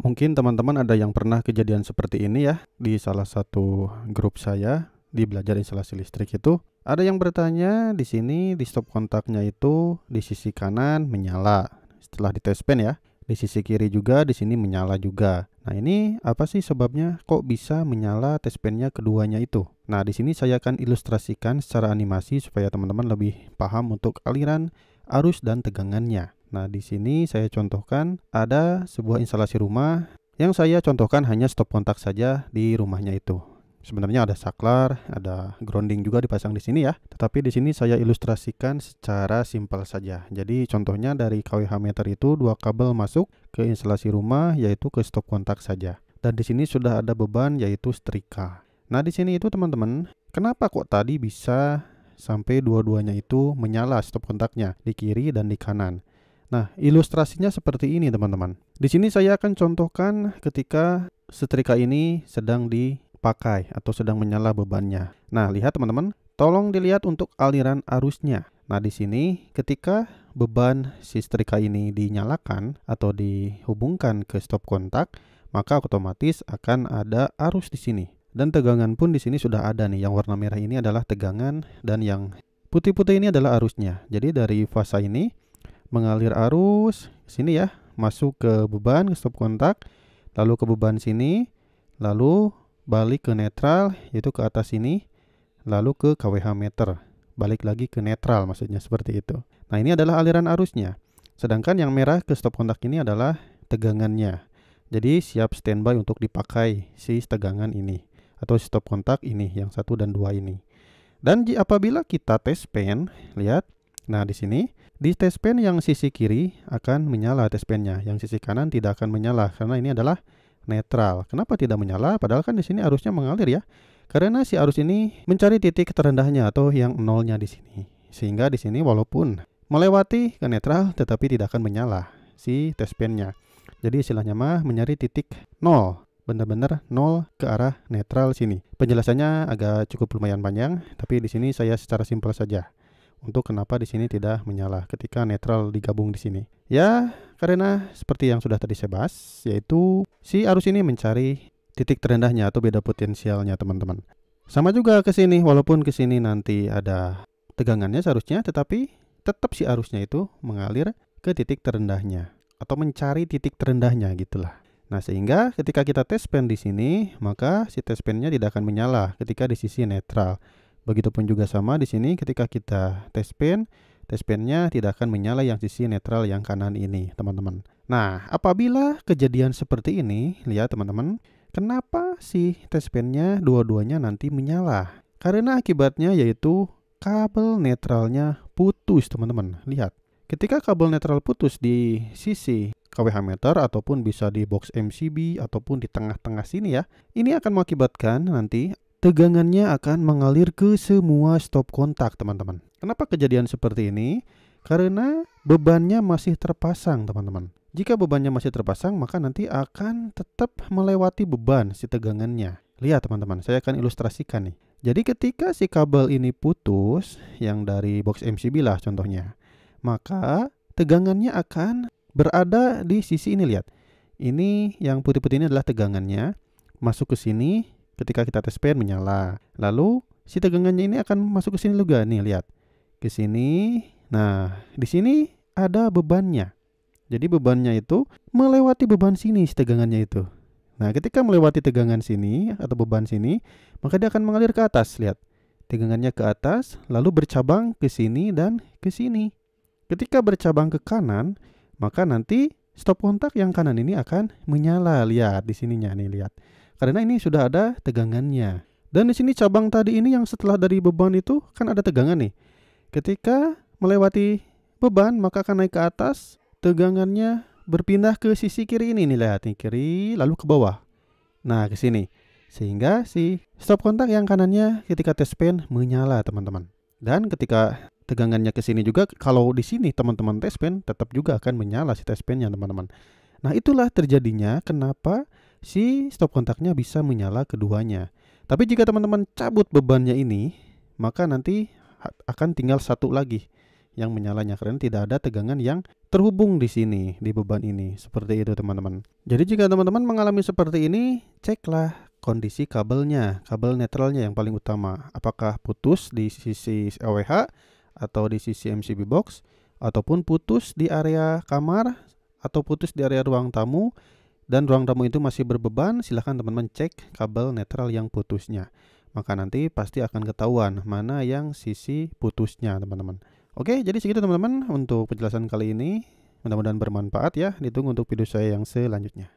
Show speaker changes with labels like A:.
A: Mungkin teman-teman ada yang pernah kejadian seperti ini ya di salah satu grup saya di belajar instalasi listrik itu. Ada yang bertanya di sini di stop kontaknya itu di sisi kanan menyala setelah di test pen ya. Di sisi kiri juga di sini menyala juga. Nah, ini apa sih sebabnya kok bisa menyala test pennya keduanya itu? Nah, di sini saya akan ilustrasikan secara animasi supaya teman-teman lebih paham untuk aliran arus dan tegangannya. Nah, di sini saya contohkan ada sebuah instalasi rumah yang saya contohkan hanya stop kontak saja di rumahnya itu. Sebenarnya ada saklar, ada grounding juga dipasang di sini ya. Tetapi di sini saya ilustrasikan secara simpel saja. Jadi contohnya dari KWH meter itu dua kabel masuk ke instalasi rumah yaitu ke stop kontak saja. Dan di sini sudah ada beban yaitu setrika. Nah, di sini itu teman-teman, kenapa kok tadi bisa sampai dua-duanya itu menyala stop kontaknya di kiri dan di kanan? Nah, ilustrasinya seperti ini teman-teman. Di sini saya akan contohkan ketika setrika ini sedang dipakai atau sedang menyala bebannya. Nah, lihat teman-teman, tolong dilihat untuk aliran arusnya. Nah, di sini ketika beban si setrika ini dinyalakan atau dihubungkan ke stop kontak, maka otomatis akan ada arus di sini. Dan tegangan pun di sini sudah ada nih. Yang warna merah ini adalah tegangan dan yang putih-putih ini adalah arusnya. Jadi dari fasa ini mengalir arus sini ya, masuk ke beban ke stop kontak, lalu ke beban sini, lalu balik ke netral yaitu ke atas sini, lalu ke kWh meter, balik lagi ke netral maksudnya seperti itu. Nah, ini adalah aliran arusnya. Sedangkan yang merah ke stop kontak ini adalah tegangannya. Jadi siap standby untuk dipakai si tegangan ini atau stop kontak ini yang satu dan dua ini. Dan apabila kita tes pen, lihat Nah, di sini di test pen yang sisi kiri akan menyala test tespennya, yang sisi kanan tidak akan menyala karena ini adalah netral. Kenapa tidak menyala? Padahal kan di sini arusnya mengalir ya. Karena si arus ini mencari titik terendahnya atau yang nolnya di sini. Sehingga di sini walaupun melewati ke netral tetapi tidak akan menyala si test tespennya. Jadi istilahnya mah mencari titik nol benar-benar nol ke arah netral sini. Penjelasannya agak cukup lumayan panjang, tapi di sini saya secara simpel saja untuk kenapa di sini tidak menyala ketika netral digabung di sini. Ya, karena seperti yang sudah tadi saya bahas, yaitu si arus ini mencari titik terendahnya atau beda potensialnya teman-teman. Sama juga ke sini, walaupun ke sini nanti ada tegangannya seharusnya, tetapi tetap si arusnya itu mengalir ke titik terendahnya atau mencari titik terendahnya gitulah. Nah, sehingga ketika kita tes pen di sini, maka si tes pennya tidak akan menyala ketika di sisi netral. Begitupun juga sama di sini ketika kita tes pen, tes pinnya tidak akan menyala yang sisi netral yang kanan ini, teman-teman. Nah, apabila kejadian seperti ini, lihat teman-teman, kenapa sih tes pinnya dua-duanya nanti menyala? Karena akibatnya yaitu kabel netralnya putus, teman-teman. Lihat, ketika kabel netral putus di sisi KWH meter ataupun bisa di box MCB ataupun di tengah-tengah sini ya. Ini akan mengakibatkan nanti tegangannya akan mengalir ke semua stop kontak, teman-teman. Kenapa kejadian seperti ini? Karena bebannya masih terpasang, teman-teman. Jika bebannya masih terpasang, maka nanti akan tetap melewati beban si tegangannya. Lihat, teman-teman, saya akan ilustrasikan nih. Jadi ketika si kabel ini putus, yang dari box MCB lah contohnya, maka tegangannya akan berada di sisi ini, lihat. Ini yang putih-putih ini adalah tegangannya, masuk ke sini, Ketika kita tes pen menyala. Lalu si tegangannya ini akan masuk ke sini juga nih lihat. Ke sini. Nah, di sini ada bebannya. Jadi bebannya itu melewati beban sini si tegangannya itu. Nah, ketika melewati tegangan sini atau beban sini, maka dia akan mengalir ke atas, lihat. Tegangannya ke atas, lalu bercabang ke sini dan ke sini. Ketika bercabang ke kanan, maka nanti stop kontak yang kanan ini akan menyala, lihat di sininya nih, lihat karena ini sudah ada tegangannya. Dan di sini cabang tadi ini yang setelah dari beban itu kan ada tegangan nih. Ketika melewati beban maka akan naik ke atas, tegangannya berpindah ke sisi kiri ini nih lihat nih kiri lalu ke bawah. Nah, ke sini. Sehingga si stop kontak yang kanannya ketika test pen menyala, teman-teman. Dan ketika tegangannya ke sini juga kalau di sini teman-teman test pen tetap juga akan menyala si test pennya, teman-teman. Nah, itulah terjadinya kenapa si stop kontaknya bisa menyala keduanya. Tapi jika teman-teman cabut bebannya ini, maka nanti akan tinggal satu lagi yang menyalanya karena tidak ada tegangan yang terhubung di sini di beban ini seperti itu teman-teman. Jadi jika teman-teman mengalami seperti ini, ceklah kondisi kabelnya, kabel netralnya yang paling utama. Apakah putus di sisi AWH atau di sisi MCB box ataupun putus di area kamar atau putus di area ruang tamu dan ruang tamu itu masih berbeban, silahkan teman-teman cek kabel netral yang putusnya. Maka nanti pasti akan ketahuan mana yang sisi putusnya teman-teman. Oke, jadi segitu teman-teman untuk penjelasan kali ini. Mudah-mudahan bermanfaat ya. Ditunggu untuk video saya yang selanjutnya.